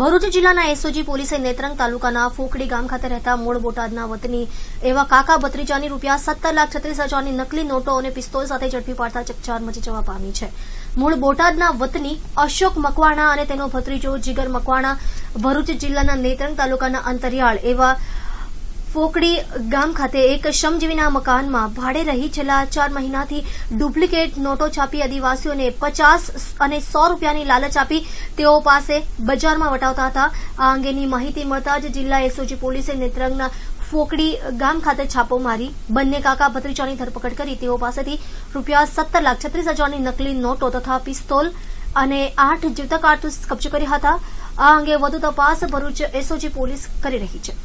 ભરૂચ જિલ્લાના એસઓજી પોલીસે નેત્રંગ તાલુકાના ફોકડી ગામ ખાતે રહેતા મૂળ બોટાદના વતની એવા કાકા ભત્રીજાની રૂપિયા સત્તર લાખ છત્રીસ હજારની નકલી નોટો અને પિસ્તોલ સાથે ઝડપી પાડતા ચકચાર મચી જવા પામી છે મૂળ બોટાદના વતની અશોક મકવાણા અને તેનો ભત્રીજો જીગર મકવાણા ભરૂચ જિલ્લાના નેત્રંગ તાલુકાના અંતરિયાળ એવા ફોકડી ગામ ખાતે એક શ્રમજીવીના મકાનમાં ભાડે રહી છેલ્લા ચાર મહિનાથી ડુપ્લિકેટ નોટો છાપી આદિવાસીઓને પચાસ અને સો રૂપિયાની લાલચ આપી તેઓ પાસે બજારમાં વટાવતા હતા આ અંગેની માહિતી મળતા જ જિલ્લા એસઓજી પોલીસે નેત્રંગના ફોકડી ગામ ખાતે છાપો મારી બંને કાકા ભત્રીજાની ધરપકડ કરી તેઓ પાસેથી રૂપિયા સત્તર લાખ છત્રીસ હજારની નકલી નોટો તથા પિસ્તોલ અને આઠ જીવતા કારતૂસ કબજે કર્યા હતા આ અંગે વધુ તપાસ ભરૂચ એસઓજી પોલીસ કરી રહી છે